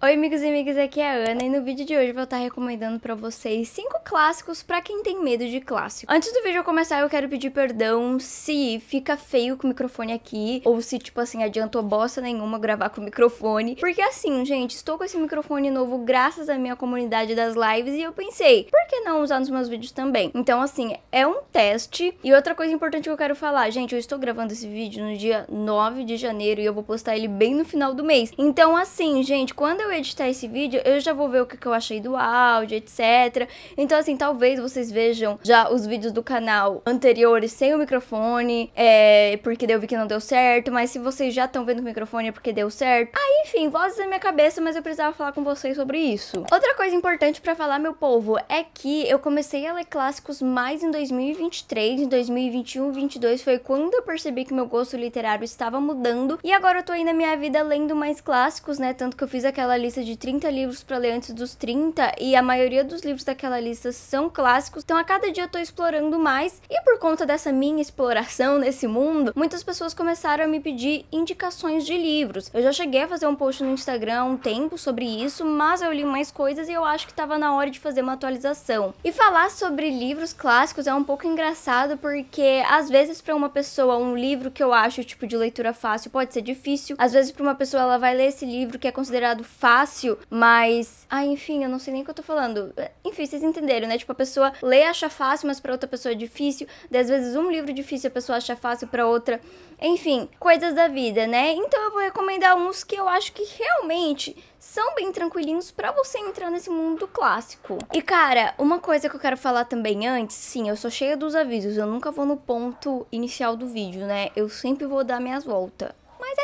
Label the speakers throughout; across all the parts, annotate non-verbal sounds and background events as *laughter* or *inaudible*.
Speaker 1: Oi, amigos e amigas, aqui é a Ana e no vídeo de hoje vou estar recomendando para vocês 5 clássicos para quem tem medo de clássico. Antes do vídeo começar, eu quero pedir perdão se fica feio com o microfone aqui ou se, tipo assim, adiantou bosta nenhuma gravar com o microfone. Porque assim, gente, estou com esse microfone novo graças à minha comunidade das lives e eu pensei, por que não usar nos meus vídeos também? Então, assim, é um teste. E outra coisa importante que eu quero falar, gente, eu estou gravando esse vídeo no dia 9 de janeiro e eu vou postar ele bem no final do mês. Então, assim, gente, quando eu eu editar esse vídeo, eu já vou ver o que, que eu achei do áudio, etc. Então, assim, talvez vocês vejam já os vídeos do canal anteriores sem o microfone, é, porque eu vi que não deu certo, mas se vocês já estão vendo o microfone é porque deu certo. Aí, enfim, vozes na minha cabeça, mas eu precisava falar com vocês sobre isso. Outra coisa importante para falar, meu povo, é que eu comecei a ler clássicos mais em 2023, em 2021, 22 foi quando eu percebi que meu gosto literário estava mudando e agora eu tô aí na minha vida lendo mais clássicos, né? Tanto que eu fiz aquela lista de 30 livros para ler antes dos 30 e a maioria dos livros daquela lista são clássicos. Então a cada dia eu tô explorando mais e por conta dessa minha exploração *laughs* nesse mundo, muitas pessoas começaram a me pedir indicações de livros. Eu já cheguei a fazer um post no Instagram há um tempo sobre isso, mas eu li mais coisas e eu acho que tava na hora de fazer uma atualização. E falar sobre livros clássicos é um pouco engraçado porque às vezes para uma pessoa um livro que eu acho tipo de leitura fácil pode ser difícil. Às vezes para uma pessoa ela vai ler esse livro que é considerado fácil fácil, mas. Ah, enfim, eu não sei nem o que eu tô falando. Enfim, vocês entenderam, né? Tipo, a pessoa lê acha fácil, mas pra outra pessoa é difícil. às vezes um livro difícil a pessoa acha fácil pra outra. Enfim, coisas da vida, né? Então eu vou recomendar uns que eu acho que realmente são bem tranquilinhos para você entrar nesse mundo clássico. E cara, uma coisa que eu quero falar também antes, sim, eu sou cheia dos avisos, eu nunca vou no ponto inicial do vídeo, né? Eu sempre vou dar minhas voltas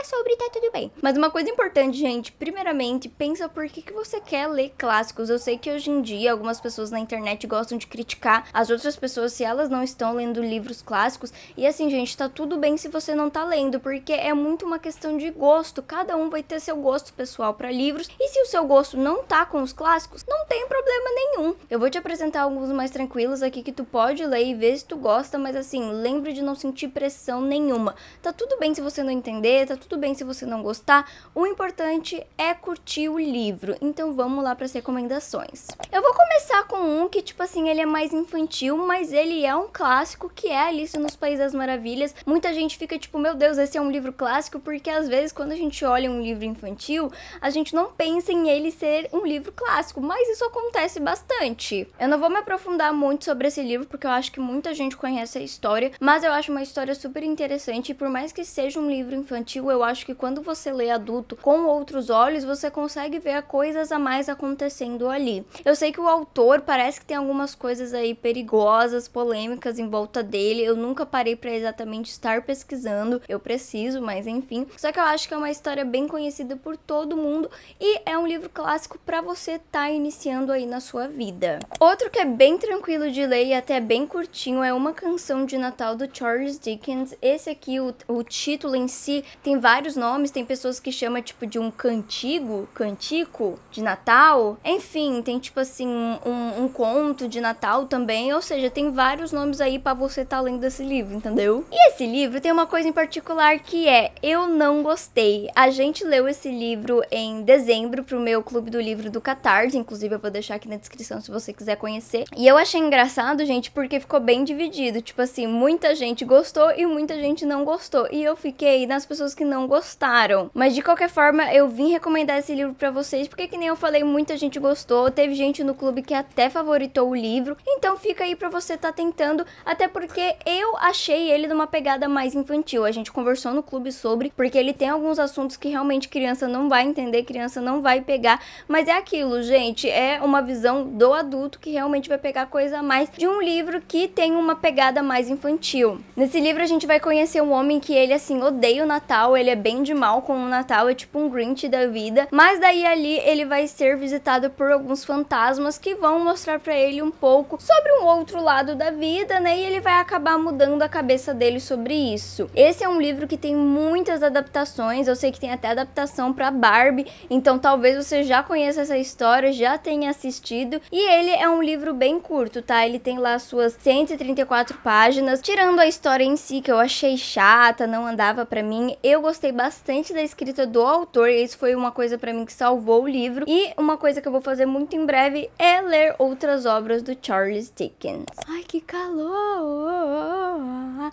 Speaker 1: sobre tá tudo bem. Mas uma coisa importante, gente, primeiramente, pensa por que, que você quer ler clássicos. Eu sei que hoje em dia algumas pessoas na internet gostam de criticar as outras pessoas se elas não estão lendo livros clássicos. E assim, gente, tá tudo bem se você não tá lendo, porque é muito uma questão de gosto. Cada um vai ter seu gosto pessoal para livros. E se o seu gosto não tá com os clássicos, não tem problema nenhum. Eu vou te apresentar alguns mais tranquilos aqui que tu pode ler e ver se tu gosta, mas assim, lembre de não sentir pressão nenhuma. Tá tudo bem se você não entender, tá tudo tudo bem se você não gostar. O importante é curtir o livro. Então vamos lá para as recomendações. Eu vou começar com um que, tipo assim, ele é mais infantil, mas ele é um clássico que é Alice nos Países das Maravilhas. Muita gente fica tipo, meu Deus, esse é um livro clássico, porque às vezes quando a gente olha um livro infantil, a gente não pensa em ele ser um livro clássico, mas isso acontece bastante. Eu não vou me aprofundar muito sobre esse livro, porque eu acho que muita gente conhece a história, mas eu acho uma história super interessante e por mais que seja um livro infantil, eu acho que quando você lê adulto com outros olhos, você consegue ver coisas a mais acontecendo ali. Eu sei que o autor parece que tem algumas coisas aí perigosas, polêmicas em volta dele. Eu nunca parei para exatamente estar pesquisando. Eu preciso, mas enfim. Só que eu acho que é uma história bem conhecida por todo mundo e é um livro clássico para você estar tá iniciando aí na sua vida. Outro que é bem tranquilo de ler e até bem curtinho é Uma Canção de Natal do Charles Dickens. Esse aqui, o, o título em si, tem várias vários nomes, tem pessoas que chamam tipo de um cantigo, cantico de Natal. Enfim, tem tipo assim um, um conto de Natal também, ou seja, tem vários nomes aí para você estar tá lendo esse livro, entendeu? E esse livro tem uma coisa em particular que é eu não gostei. A gente leu esse livro em dezembro pro meu clube do livro do Catarse, inclusive eu vou deixar aqui na descrição se você quiser conhecer. E eu achei engraçado, gente, porque ficou bem dividido, tipo assim, muita gente gostou e muita gente não gostou. E eu fiquei nas pessoas que não não gostaram. Mas de qualquer forma, eu vim recomendar esse livro para vocês, porque que nem eu falei, muita gente gostou, teve gente no clube que até favoritou o livro. Então fica aí para você tá tentando, até porque eu achei ele numa pegada mais infantil. A gente conversou no clube sobre, porque ele tem alguns assuntos que realmente criança não vai entender, criança não vai pegar, mas é aquilo, gente, é uma visão do adulto que realmente vai pegar coisa a mais de um livro que tem uma pegada mais infantil. Nesse livro a gente vai conhecer um homem que ele assim odeia o Natal, ele ele é bem de mal com o Natal, é tipo um Grinch da vida. Mas daí ali ele vai ser visitado por alguns fantasmas que vão mostrar para ele um pouco sobre um outro lado da vida, né? E ele vai acabar mudando a cabeça dele sobre isso. Esse é um livro que tem muitas adaptações, eu sei que tem até adaptação para Barbie, então talvez você já conheça essa história, já tenha assistido. E ele é um livro bem curto, tá? Ele tem lá suas 134 páginas, tirando a história em si que eu achei chata, não andava para mim. Eu gostei gostei bastante da escrita do autor, e isso foi uma coisa para mim que salvou o livro. E uma coisa que eu vou fazer muito em breve é ler outras obras do Charles Dickens. Ai, que calor!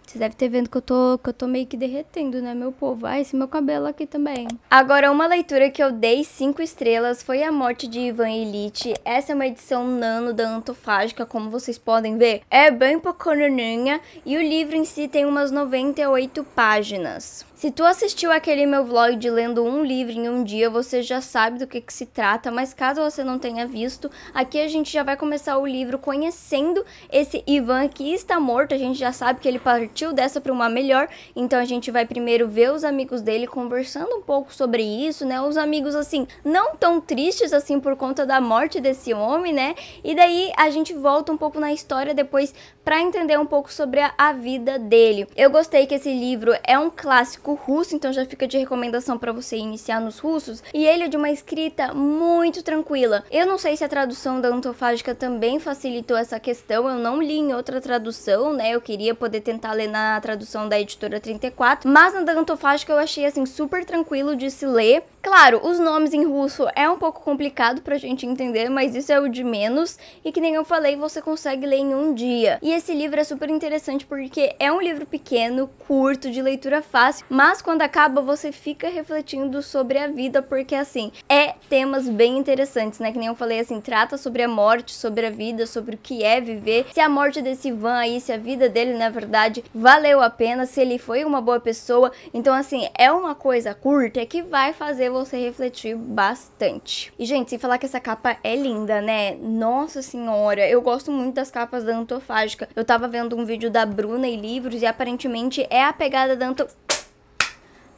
Speaker 1: Vocês devem ter vendo que eu tô, que eu tô meio que derretendo, né, meu povo? Ai, esse meu cabelo aqui também. Agora, uma leitura que eu dei cinco estrelas foi A Morte de Ivan Elite. Essa é uma edição nano da Antofágica, como vocês podem ver. É bem pequenininha e o livro em si tem umas 98 páginas. Se tu assistiu aquele meu vlog de lendo um livro em um dia, você já sabe do que, que se trata, mas caso você não tenha visto, aqui a gente já vai começar o livro conhecendo esse Ivan que está morto, a gente já sabe que ele partiu dessa para uma melhor, então a gente vai primeiro ver os amigos dele conversando um pouco sobre isso, né? Os amigos, assim, não tão tristes assim por conta da morte desse homem, né? E daí a gente volta um pouco na história depois para entender um pouco sobre a, a vida dele. Eu gostei que esse livro é um clássico clássico russo, então já fica de recomendação para você iniciar nos russos. E ele é de uma escrita muito tranquila. Eu não sei se a tradução da antofágica também facilitou essa questão, eu não li em outra tradução, né? Eu queria poder tentar ler na tradução da editora 34, mas na da antofágica eu achei assim super tranquilo de se ler. Claro, os nomes em russo é um pouco complicado pra gente entender, mas isso é o de menos. E que nem eu falei, você consegue ler em um dia. E esse livro é super interessante porque é um livro pequeno, curto, de leitura fácil, mas mas quando acaba, você fica refletindo sobre a vida, porque assim, é temas bem interessantes, né? Que nem eu falei assim, trata sobre a morte, sobre a vida, sobre o que é viver. Se a morte desse Ivan aí, se a vida dele, na verdade, valeu a pena, se ele foi uma boa pessoa. Então, assim, é uma coisa curta é que vai fazer você refletir bastante. E, gente, sem falar que essa capa é linda, né? Nossa senhora, eu gosto muito das capas da antofágica. Eu tava vendo um vídeo da Bruna e livros e aparentemente é a pegada da antofágica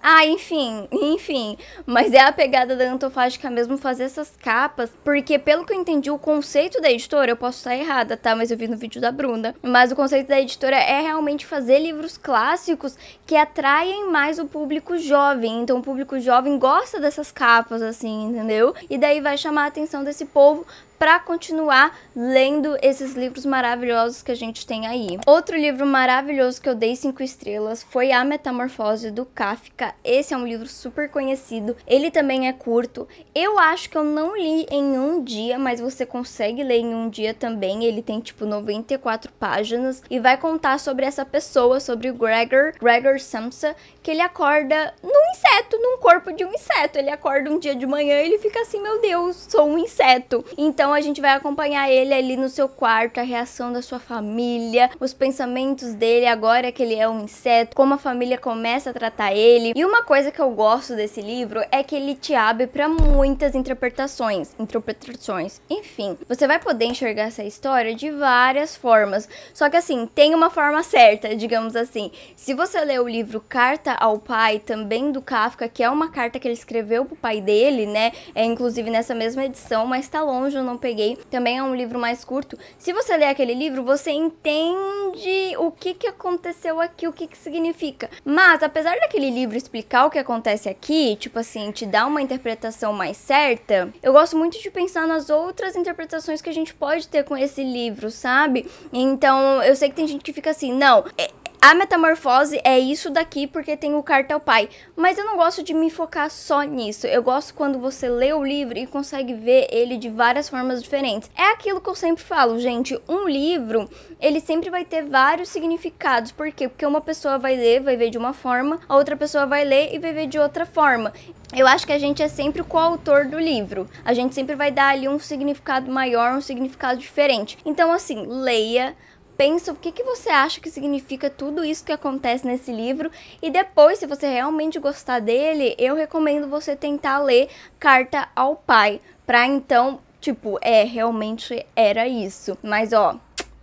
Speaker 1: ah, enfim, enfim. Mas é a pegada da Antofágica mesmo fazer essas capas, porque pelo que eu entendi, o conceito da editora, eu posso estar errada, tá? Mas eu vi no vídeo da Bruna. Mas o conceito da editora é realmente fazer livros clássicos que atraem mais o público jovem. Então o público jovem gosta dessas capas, assim, entendeu? E daí vai chamar a atenção desse povo para continuar lendo esses livros maravilhosos que a gente tem aí. Outro livro maravilhoso que eu dei cinco estrelas foi A Metamorfose do Kafka. Esse é um livro super conhecido, ele também é curto. Eu acho que eu não li em um dia, mas você consegue ler em um dia também. Ele tem tipo 94 páginas e vai contar sobre essa pessoa, sobre o Gregor, Gregor Samsa, que ele acorda num inseto, num corpo de um inseto. Ele acorda um dia de manhã e ele fica assim, meu Deus, sou um inseto. Então a gente vai acompanhar ele ali no seu quarto, a reação da sua família, os pensamentos dele agora que ele é um inseto, como a família começa a tratar ele. E uma coisa que eu gosto desse livro é que ele te abre para muitas interpretações, interpretações, enfim. Você vai poder enxergar essa história de várias formas. Só que assim, tem uma forma certa, digamos assim. Se você ler o livro Carta ao Pai, também do Kafka, que é uma carta que ele escreveu pro pai dele, né? É inclusive nessa mesma edição, mas tá longe, eu não peguei, também é um livro mais curto. Se você ler aquele livro, você entende o que, que aconteceu aqui, o que, que significa. Mas, apesar daquele livro explicar o que acontece aqui, tipo assim, te dar uma interpretação mais certa, eu gosto muito de pensar nas outras interpretações que a gente pode ter com esse livro, sabe? Então, eu sei que tem gente que fica assim, não, é a metamorfose é isso daqui porque tem o cartel pai, mas eu não gosto de me focar só nisso. Eu gosto quando você lê o livro e consegue ver ele de várias formas diferentes. É aquilo que eu sempre falo, gente, um livro, ele sempre vai ter vários significados, por quê? Porque uma pessoa vai ler, vai ver de uma forma, a outra pessoa vai ler e vai ver de outra forma. Eu acho que a gente é sempre o coautor do livro. A gente sempre vai dar ali um significado maior, um significado diferente. Então assim, leia pensa o que, que você acha que significa tudo isso que acontece nesse livro. E depois, se você realmente gostar dele, eu recomendo você tentar ler Carta ao Pai. Pra então, tipo, é, realmente era isso. Mas ó.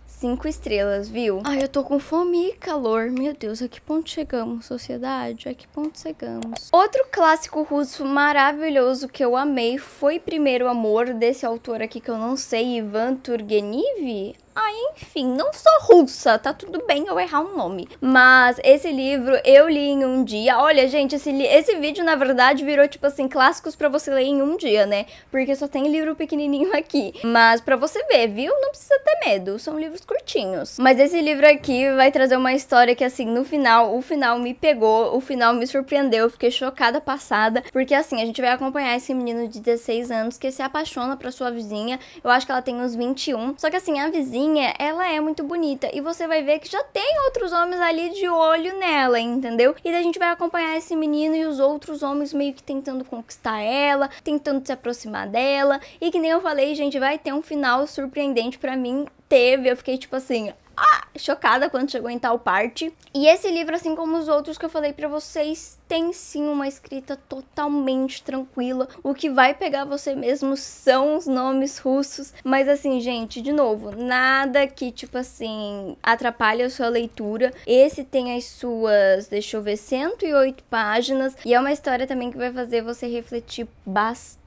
Speaker 1: Cinco estrelas, viu? Ai, eu tô com fome e calor. Meu Deus, a que ponto chegamos, sociedade? A que ponto chegamos? Outro clássico russo maravilhoso que eu amei foi Primeiro Amor, desse autor aqui que eu não sei, Ivan Turgenev? ai ah, enfim, não sou russa, tá tudo bem eu errar um nome. Mas esse livro eu li em um dia. Olha, gente, esse, esse vídeo na verdade virou tipo assim clássicos para você ler em um dia, né? Porque só tem livro pequenininho *laughs* aqui. Mas para você ver, viu? Não precisa ter medo, são livros curtinhos. Mas esse livro aqui vai trazer uma história que assim, no final, o final me pegou, o final me surpreendeu, eu fiquei chocada passada, porque assim, a gente vai acompanhar esse menino de 16 anos que se apaixona pra sua vizinha. Eu acho que ela tem uns 21. Só que assim, a vizinha sozinha, ela é muito bonita. E você vai ver que já tem outros homens ali de olho nela, entendeu? E a gente vai acompanhar esse menino e os outros homens meio que tentando conquistar ela, tentando se aproximar dela. E que nem eu falei, gente, vai ter um final surpreendente para mim. Teve, eu fiquei tipo assim, ah, chocada quando chegou em tal parte. E esse livro, assim como os outros que eu falei para vocês, tem sim uma escrita totalmente tranquila. O que vai pegar você mesmo são os nomes russos, mas assim, gente, de novo, nada que tipo assim atrapalhe a sua leitura. Esse tem as suas, deixa eu ver, 108 páginas e é uma história também que vai fazer você refletir bastante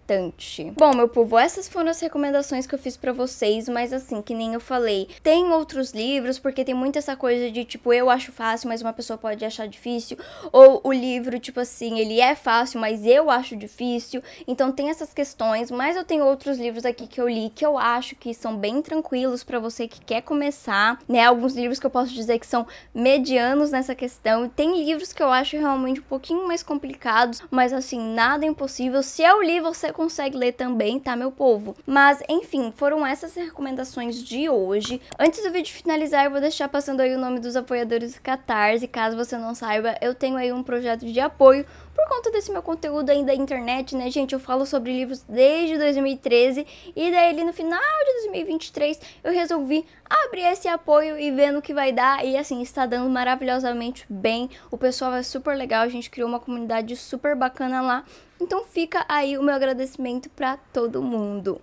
Speaker 1: Bom, meu povo, essas foram as recomendações que eu fiz para vocês, mas assim, que nem eu falei, tem outros livros, porque tem muito essa coisa de tipo, eu acho fácil, mas uma pessoa pode achar difícil, ou o livro, tipo assim, ele é fácil, mas eu acho difícil. Então tem essas questões, mas eu tenho outros livros aqui que eu li que eu acho que são bem tranquilos para você que quer começar, né? Alguns livros que eu posso dizer que são medianos nessa questão. Tem livros que eu acho realmente um pouquinho mais complicados, mas assim, nada é impossível. Se eu li, você consegue ler também, tá, meu povo? Mas, enfim, foram essas recomendações de hoje. Antes do vídeo finalizar, eu vou deixar passando aí o nome dos apoiadores do Catarse. Caso você não saiba, eu tenho aí um projeto de apoio por conta desse meu conteúdo ainda da internet, né, gente? Eu falo sobre livros desde 2013 e daí no final de 2023 eu resolvi abrir esse apoio e vendo o que vai dar e assim, está dando maravilhosamente bem. O pessoal é super legal, a gente criou uma comunidade super bacana lá então fica aí o meu agradecimento para todo mundo.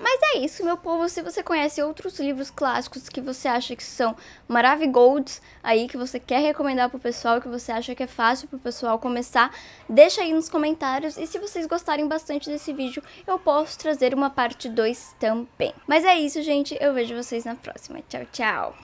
Speaker 1: Mas é isso, meu povo. Se você conhece outros livros clássicos que você acha que são maravigolds aí, que você quer recomendar pro pessoal, que você acha que é fácil pro pessoal começar, deixa aí nos comentários. E se vocês gostarem bastante desse vídeo, eu posso trazer uma parte 2 também. Mas é isso, gente. Eu vejo vocês na próxima. Tchau, tchau!